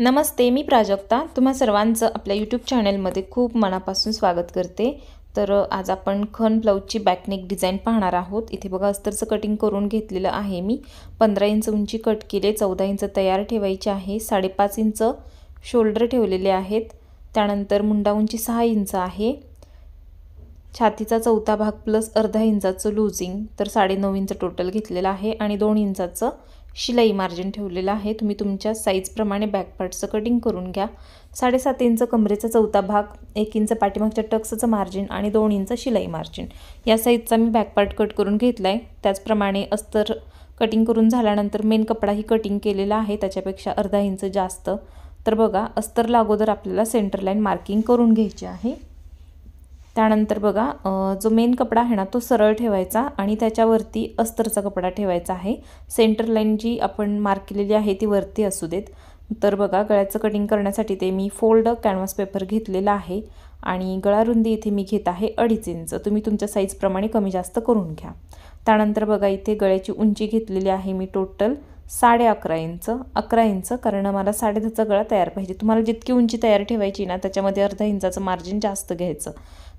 नमस्ते मी प्राजक्ता तुम्हा सर्वांचं आपल्या यूट्यूब चॅनलमध्ये खूप मनापासून स्वागत करते तर आज आपण खन ब्लाऊजची बॅकनेक डिझाईन पाहणार आहोत इथे बघा अस्तरचं कटिंग करून घेतलेलं आहे मी पंधरा इंच उंची कट केले चौदा इंच तयार ठेवायची आहे साडेपाच इंच शोल्डर ठेवलेले आहेत त्यानंतर मुंडा उंची सहा इंच आहे छातीचा चौथा भाग प्लस अर्धा इंचाचं लूजिंग तर साडेनऊ इंच टोटल घेतलेलं आहे आणि दोन इंचाचं शिलाई मार्जिन ठेवलेलं आहे तुम्ही तुमच्या साईजप्रमाणे बॅक कटिंग करून घ्या साडेसात इंच कमरेचा चौथा भाग एक इंच पाठीमागच्या टक्सचं मार्जिन आणि दोन इंच शिलाई मार्जिन या साईजचा मी बॅक पार्ट कट करून घेतला आहे त्याचप्रमाणे अस्तर कटिंग करून झाल्यानंतर मेन कपडाही कटिंग केलेला आहे त्याच्यापेक्षा अर्धा इंच जास्त तर बघा अस्तरला अगोदर आपल्याला सेंटर लाईन मार्किंग करून घ्यायची आहे त्यानंतर बघा जो मेन कपडा आहे ना तो सरळ ठेवायचा आणि त्याच्यावरती अस्तरचा कपडा ठेवायचा आहे सेंटर लाईन जी आपण मार्क केलेली आहे ती वरती असू देत तर बघा गळ्याचं कटिंग करण्यासाठी ते मी फोल्ड कॅनव्हास पेपर घेतलेला आहे आणि गळारुंदी इथे मी घेत आहे अडीच इंच तुम्ही तुमच्या साईजप्रमाणे कमी जास्त करून घ्या त्यानंतर बघा इथे गळ्याची उंची घेतलेली आहे मी टोटल साडे अकरा इंच अकरा इंच कारण मला साडेदहाचा गळा तयार पाहिजे तुम्हाला जितकी उंची तयार ठेवायची ना त्याच्यामध्ये अर्धा इंचाचं मार्जिन जास्त घ्यायचं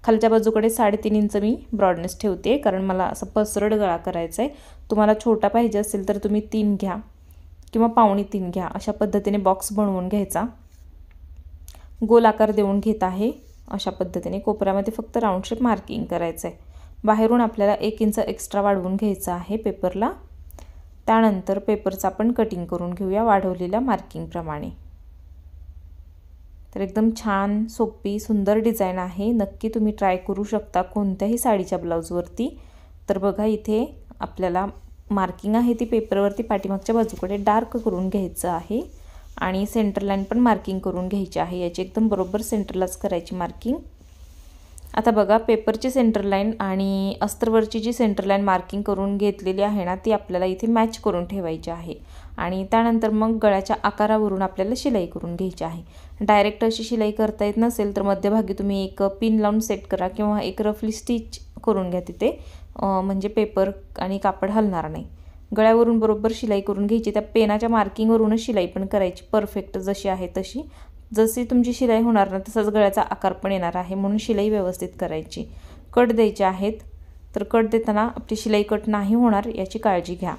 खालच्या बाजूकडे साडेतीन इंच मी ब्रॉडनेस ठेवते कारण मला असं पसरड गळा करायचा आहे तुम्हाला छोटा पाहिजे असेल तर तुम्ही तीन घ्या किंवा पावणे तीन घ्या अशा पद्धतीने बॉक्स बनवून घ्यायचा गोल आकार देऊन घेत आहे अशा पद्धतीने कोपऱ्यामध्ये फक्त राऊंडशेप मार्किंग करायचं आहे बाहेरून आपल्याला एक इंच एक्स्ट्रा वाढवून घ्यायचं आहे पेपरला त्यानंतर पेपरचं आपण कटिंग करून घेऊया वाढवलेल्या मार्किंगप्रमाणे तर एकदम छान सोपी सुंदर डिझाईन आहे नक्की तुम्ही ट्राय करू शकता कोणत्याही साडीच्या ब्लाऊजवरती तर बघा इथे आपल्याला मार्किंग आहे ती पेपरवरती पाठीमागच्या बाजूकडे डार्क करून घ्यायचं आहे आणि सेंटर लाईन पण मार्किंग करून घ्यायची आहे याची एकदम बरोबर सेंटरलाच करायची मार्किंग आता बघा पेपरची सेंटर लाईन आणि अस्त्रवरची जी सेंटर लाईन मार्किंग करून घेतलेली आहे ना ती आपल्याला इथे मॅच करून ठेवायची आहे आणि त्यानंतर मग गळ्याच्या आकारावरून आपल्याला शिलाई करून घ्यायची आहे डायरेक्ट अशी शिलाई करता येत नसेल तर मध्यभागी तुम्ही एक पिन लावून सेट करा किंवा एक रफली स्टिच करून घ्या तिथे म्हणजे पेपर आणि कापड हलणार नाही गळ्यावरून बरोबर शिलाई करून घ्यायची त्या पेनाच्या मार्किंगवरूनच शिलाई पण करायची परफेक्ट जशी आहे तशी जशी तुमची शिलाई होणार ना तसाच गळ्याचा आकार पण येणार आहे म्हणून शिलाई व्यवस्थित करायची कट द्यायचे आहेत तर कट देताना आपली शिलाई कट नाही होणार याची काळजी घ्या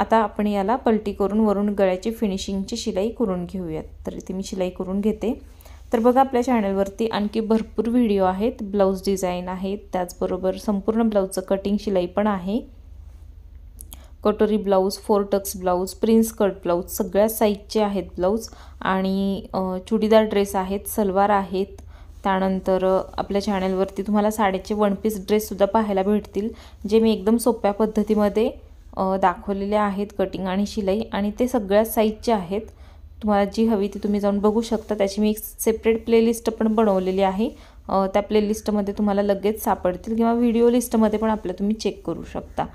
आता आपण याला पलटी करून वरून गळ्याची फिनिशिंगची शिलाई करून घेऊयात तर इथे मी शिलाई करून घेते तर बघा आपल्या चॅनलवरती आणखी भरपूर व्हिडिओ आहेत ब्लाऊज डिझाईन आहेत त्याचबरोबर संपूर्ण ब्लाऊजचं कटिंग शिलाई पण आहे कटोरी blouse four tucks blouse prince cut blouse सगळ्या साईजचे आहेत ब्लाऊज आणि चुडीदार ड्रेस आहेत सलवार आहेत त्यानंतर आपल्या चॅनलवरती तुम्हाला साड्याचे वन पीस ड्रेससुद्धा पाहायला भेटतील जे मी एकदम सोप्या पद्धतीमध्ये दाखवलेले आहेत कटिंग आणि शिलाई आणि ते सगळ्या साईजचे आहेत तुम्हाला जी हवी ती तुम्ही जाऊन बघू शकता त्याची मी एक सेपरेट प्लेलिस्ट पण बनवलेली आहे त्या प्लेलिस्टमध्ये तुम्हाला लगेच सापडतील किंवा व्हिडिओ लिस्टमध्ये पण आपल्या तुम्ही चेक करू शकता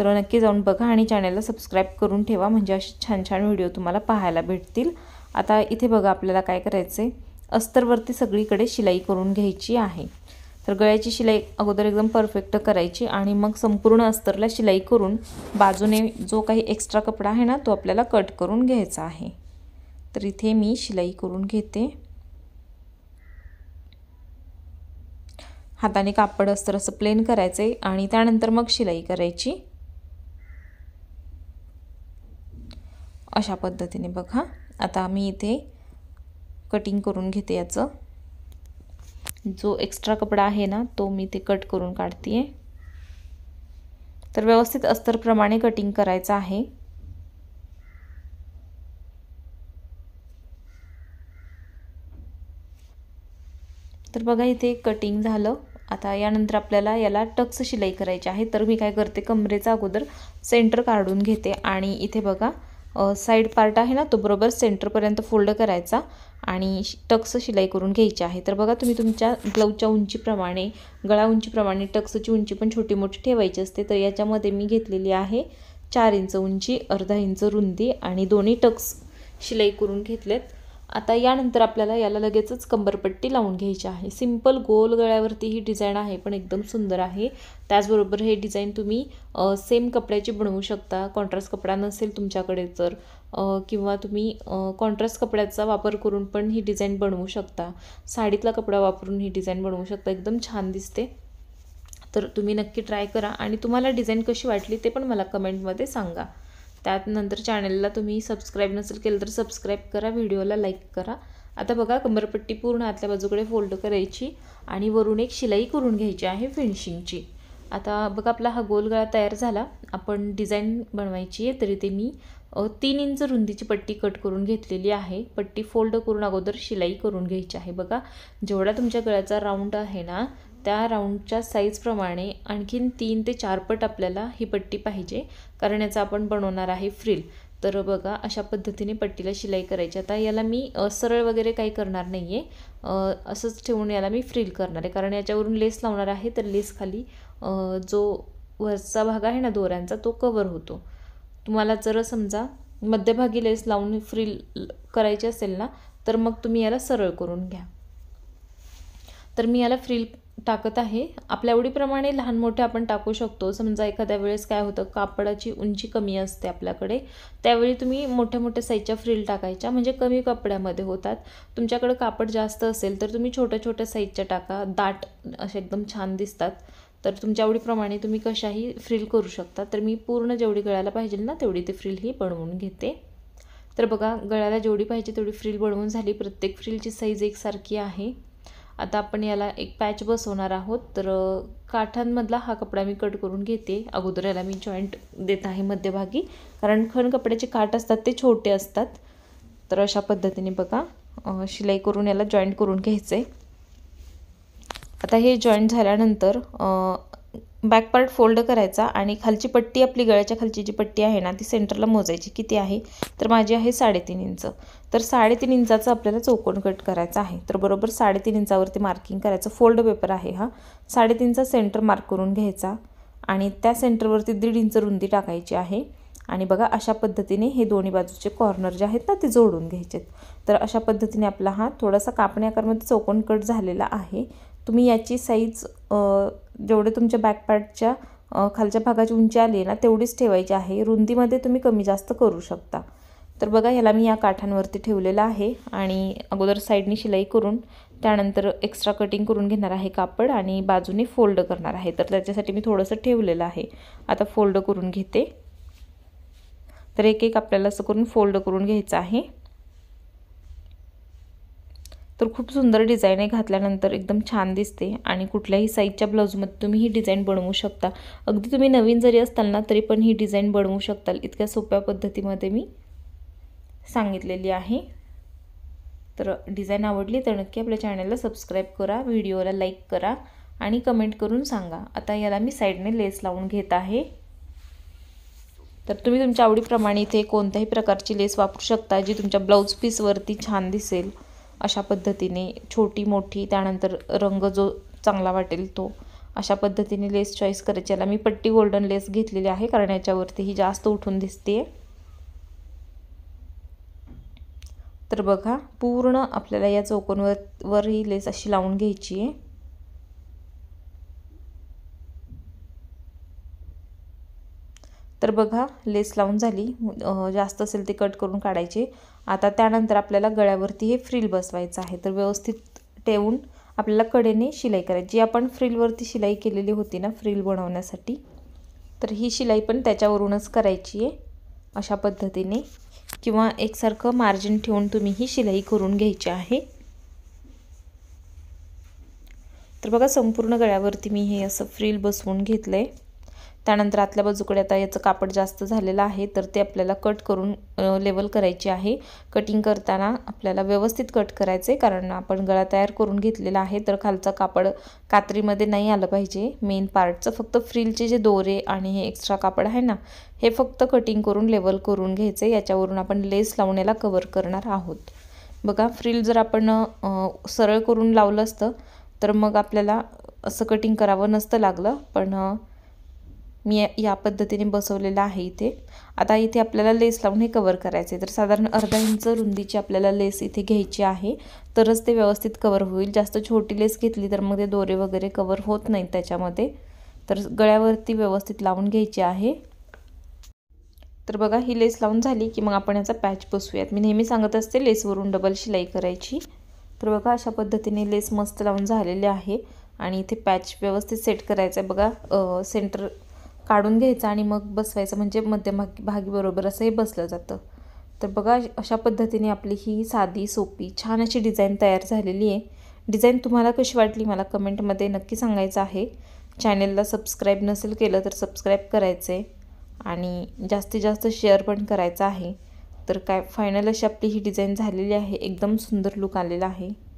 तर नक्की जाऊन बघा आणि चॅनलला सबस्क्राईब करून ठेवा म्हणजे असे छान छान व्हिडिओ तुम्हाला पाहायला भेटतील आता इथे बघा आपल्याला काय करायचं आहे अस्तरवरती सगळीकडे शिलाई करून घ्यायची आहे तर गळ्याची शिलाई अगोदर एकदम परफेक्ट करायची आणि मग संपूर्ण अस्तरला शिलाई करून बाजूने जो काही एक्स्ट्रा कपडा आहे ना तो आपल्याला कट करून घ्यायचा आहे तर इथे मी शिलाई करून घेते हाताने कापड अस्तर असं प्लेन करायचं आहे आणि त्यानंतर मग शिलाई करायची अशा पद्धतीने बघा आता मी इथे कटिंग करून घेते याचं जो एक्स्ट्रा कपडा आहे ना तो मी ते कट करून काढते तर व्यवस्थित अस्तरप्रमाणे कटिंग करायचं आहे तर बघा इथे कटिंग झालं आता यानंतर आपल्याला याला टक्स शिलाई करायची आहे तर मी काय करते कमरेचा अगोदर सेंटर काढून घेते आणि इथे बघा साईड पार्ट आहे ना तो बरोबर सेंटरपर्यंत फोल्ड करायचा आणि टक्स शिलाई करून घ्यायची आहे तर बघा तुम्ही तुमच्या ब्लाऊजच्या उंचीप्रमाणे गळा उंचीप्रमाणे टक्सची उंची पण छोटी मोठी ठेवायची असते तर याच्यामध्ये मी घेतलेली आहे चार इंच उंची अर्धा इंच रुंदी आणि दोन्ही टक्स शिलाई करून घेतलेत आता यानंतर आपल्याला याला लगेचच कंबरपट्टी लावून घ्यायची आहे सिंपल गोल गळ्यावरती ही डिझाईन आहे पण एकदम सुंदर आहे त्याचबरोबर हे डिझाईन तुम्ही सेम कपड्याची बनवू शकता कॉन्ट्रास्ट कपडा नसेल तुमच्याकडे तर किंवा तुम्ही कॉन्ट्रास्ट कपड्याचा वापर करून पण ही डिझाईन बनवू शकता साडीतला कपडा वापरून ही डिझाईन बनवू शकता एकदम छान दिसते तर तुम्ही नक्की ट्राय करा आणि तुम्हाला डिझाईन कशी वाटली ते पण मला कमेंटमध्ये सांगा त्यानंतर चॅनलला तुम्ही सबस्क्राईब नसेल केलं तर सबस्क्राईब करा व्हिडिओला लाईक करा आता बघा कमरपट्टी पूर्ण आतल्या बाजूकडे फोल्ड करायची आणि वरून एक शिलाई करून घ्यायची आहे फिनिशिंगची आता बघा आपला हा गोल गळा तयार झाला आपण डिझाईन बनवायची आहे तरी ते मी तीन इंच रुंदीची पट्टी कट करून घेतलेली आहे पट्टी फोल्ड करून अगोदर शिलाई करून घ्यायची आहे बघा जेवढा तुमच्या गळ्याचा राऊंड आहे ना त्या राऊंडच्या साईजप्रमाणे आणखीन तीन ते चार पट आपल्याला ही पट्टी पाहिजे कारण याचा आपण बनवणार आहे फ्रिल तर बघा अशा पद्धतीने पट्टीला शिलाई करायची आता याला मी सरळ वगैरे काही करणार नाही आहे असंच ठेवून याला मी फ्रिल करणार आहे कारण याच्यावरून लेस लावणार आहे तर लेस खाली जो वरचा भाग आहे ना दोऱ्यांचा तो कवर होतो तुम्हाला जर समजा मध्यभागी लेस लावून फ्रिल करायची असेल ना तर मग तुम्ही याला सरळ करून घ्या तर मी याला फ्रिल टाकत आहे आपल्या आवडीप्रमाणे लहान मोठे आपण टाकू शकतो समजा म्हणजे एखाद्या वेळेस काय होतं कापडाची उंची कमी असते आपल्याकडे त्यावेळी तुम्ही मोठ्या मोठ्या साईजच्या फ्रिल टाकायच्या म्हणजे कमी कपड्यामध्ये होतात तुमच्याकडे कापड जास्त असेल तर तुम्ही छोट्या छोट्या साईजच्या टाका दाट असे एकदम छान दिसतात तर तुमच्या आवडीप्रमाणे तुम्ही कशाही फ्रिल करू शकता तर मी पूर्ण जेवढी गळायला पाहिजे ना तेवढी ती फ्रिल ही बनवून घेते तर बघा गळ्याला जेवढी पाहिजे तेवढी फ्रिल बनवून झाली प्रत्येक फ्रिलची साईज एकसारखी आहे आता आपण याला एक पॅच बसवणार आहोत तर काठांमधला हा कपडा मी कट करून घेते अगोदर याला मी जॉईंट देत आहे मध्यभागी कारण खण कपड्याचे काठ असतात ते छोटे असतात तर अशा पद्धतीने बघा शिलाई करून याला जॉईंट करून घ्यायचं आहे आता हे जॉईंट झाल्यानंतर बॅक पार्ट फोल्ड करायचा आणि खालची पट्टी आपली गळ्याच्या खालची जी पट्टी आहे ना ती सेंटरला मोजायची किती आहे तर माझी आहे साडेतीन इंच तर साडेतीन इंचाचं आपल्याला चौकोन कट करायचा आहे तर बरोबर साडेतीन इंचावरती मार्किंग करायचं फोल्ड पेपर आहे हा साडेतीनचा सेंटर मार्क करून घ्यायचा आणि त्या सेंटरवरती दीड इंच रुंदी टाकायची आहे आणि बघा अशा पद्धतीने हे दोन्ही बाजूचे कॉर्नर जे आहेत ना ते जोडून घ्यायचे तर अशा पद्धतीने आपला हा थोडासा कापणी आकारमध्ये चौकोन कट झालेला आहे तुम्ही याची साईज जेवढे तुमच्या बॅकपार्टच्या खालच्या भागाची उंची आली ना तेवढीच ठेवायची आहे रुंदीमध्ये तुम्ही कमी जास्त करू शकता तर बघा ह्याला मी या काठांवरती ठेवलेलं आहे आणि अगोदर साईडनी शिलाई करून त्यानंतर एक्स्ट्रा कटिंग करून घेणार आहे कापड आणि बाजूने फोल्ड करणार आहे तर त्याच्यासाठी मी थोडंसं ठेवलेलं आहे आता फोल्ड करून घेते तर एक एक आपल्याला असं करून फोल्ड करून घ्यायचं आहे तर खूप सुंदर डिझाईन आहे घातल्यानंतर एकदम छान दिसते आणि कुठल्याही साईजच्या ब्लाऊजमध्ये तुम्ही ही डिझाईन बनवू शकता अगदी तुम्ही नवीन जरी असताल ना तरी पण ही डिझाईन बनवू शकताल इतक्या सोप्या पद्धतीमध्ये मी सांगितलेली आहे तर डिझाईन आवडली तर नक्की आपल्या चॅनलला सबस्क्राईब करा व्हिडिओला लाईक करा आणि कमेंट करून सांगा आता याला मी साईडने लेस लावून घेत आहे तर तुम्ही तुमच्या आवडीप्रमाणे इथे कोणत्याही प्रकारची लेस वापरू शकता जी तुमच्या ब्लाऊज पीसवरती छान दिसेल अशा पद्धतीने छोटी मोठी त्यानंतर रंग जो चांगला वाटेल तो अशा पद्धतीने लेस चॉईस करायची याला मी पट्टी गोल्डन लेस घेतलेली आहे कारण याच्यावरती ही जास्त उठून दिसते तर बघा पूर्ण आपल्याला या चौकोनवर वर ही लेस अशी लावून घ्यायची आहे तर बघा लेस लावून झाली जास्त असेल ते कट करून काढायचे आता त्यानंतर आपल्याला गळ्यावरती हे फ्रिल बसवायचं आहे तर व्यवस्थित ठेवून आपल्याला कडेने शिलाई करायची जी आपण फ्रिलवरती शिलाई केलेली होती ना फ्रिल बनवण्यासाठी तर ही शिलाई पण त्याच्यावरूनच करायची आहे अशा पद्धतीने किंवा एकसारखं मार्जिन ठेवून तुम्ही ही शिलाई करून घ्यायची आहे तर बघा संपूर्ण गळ्यावरती मी हे असं फ्रिल बसवून घेतलं आहे त्यानंतर आतल्या बाजूकडे आता याचं कापड जास्त झालेलं आहे तर ते आपल्याला कट करून लेवल करायची आहे कटिंग करताना आपल्याला व्यवस्थित कट करायचे कारण आपण गळा तयार करून घेतलेला आहे तर खालचा कापड कात्रीमध्ये नाही आलं पाहिजे मेन पार्टचं फक्त फ्रीलचे जे दोरे आणि हे एक्स्ट्रा कापड आहे ना हे फक्त कटिंग करून लेवल करून घ्यायचे याच्यावरून आपण लेस लावण्याला कवर करणार आहोत बघा फ्रील जर आपण सरळ करून लावलं असतं तर मग आपल्याला असं कटिंग करावं नसतं लागलं पण मी या पद्धतीने बसवलेलं आहे इथे आता इथे आपल्याला लेस लावून हे कवर करायचे तर साधारण अर्धा इंच रुंदीची आपल्याला लेस इथे घ्यायची आहे तरच ते व्यवस्थित कवर होईल जास्त छोटी लेस घेतली तर मग ते दोरे वगैरे कवर होत नाहीत त्याच्यामध्ये तर गळ्यावरती व्यवस्थित लावून घ्यायची आहे तर बघा ही लेस लावून झाली की मग आपण याचा पॅच बसवूयात मी नेहमी सांगत असते लेसवरून डबल शिलाई करायची तर बघा अशा पद्धतीने लेस मस्त लावून झालेले आहे आणि इथे पॅच व्यवस्थित सेट करायचं आहे बघा सेंटर काढून घ्यायचं आणि मग बसवायचं म्हणजे मध्यभागी भागी बरोबर बसलं जातं तर बघा अशा पद्धतीने आपली ही साधी सोपी छान अशी डिझाईन तयार झालेली आहे डिझाईन तुम्हाला कशी वाटली मला कमेंटमध्ये नक्की सांगायचं आहे चॅनेलला सबस्क्राईब नसेल केलं तर सबस्क्राईब करायचं आहे आणि जास्तीत जास्त शेअर पण करायचं आहे तर काय फायनल अशी आपली ही डिझाईन झालेली आहे एकदम सुंदर लुक आलेला आहे